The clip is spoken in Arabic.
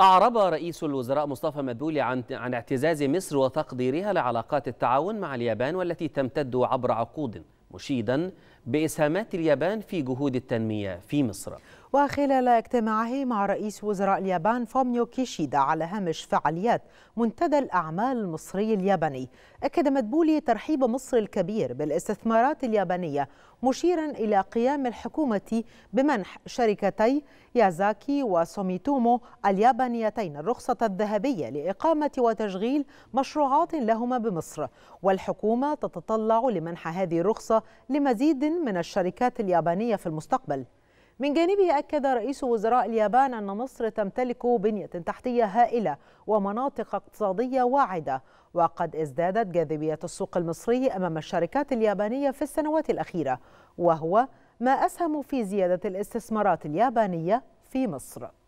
أعرب رئيس الوزراء مصطفى مدبولي عن عن اعتزاز مصر وتقديرها لعلاقات التعاون مع اليابان والتي تمتد عبر عقود مشيدا بإسهامات اليابان في جهود التنمية في مصر وخلال اجتماعه مع رئيس وزراء اليابان فوميو كيشيدا على هامش فعاليات منتدى الأعمال المصري الياباني أكد مدبولي ترحيب مصر الكبير بالاستثمارات اليابانية مشيرا إلى قيام الحكومة بمنح شركتي يازاكي وسوميتومو اليابانيتين الرخصة الذهبية لإقامة وتشغيل مشروعات لهما بمصر والحكومة تتطلع لمنح هذه الرخصة لمزيد من الشركات اليابانية في المستقبل من جانبه أكد رئيس وزراء اليابان أن مصر تمتلك بنية تحتية هائلة ومناطق اقتصادية واعدة وقد ازدادت جاذبية السوق المصري أمام الشركات اليابانية في السنوات الأخيرة وهو ما أسهم في زيادة الاستثمارات اليابانية في مصر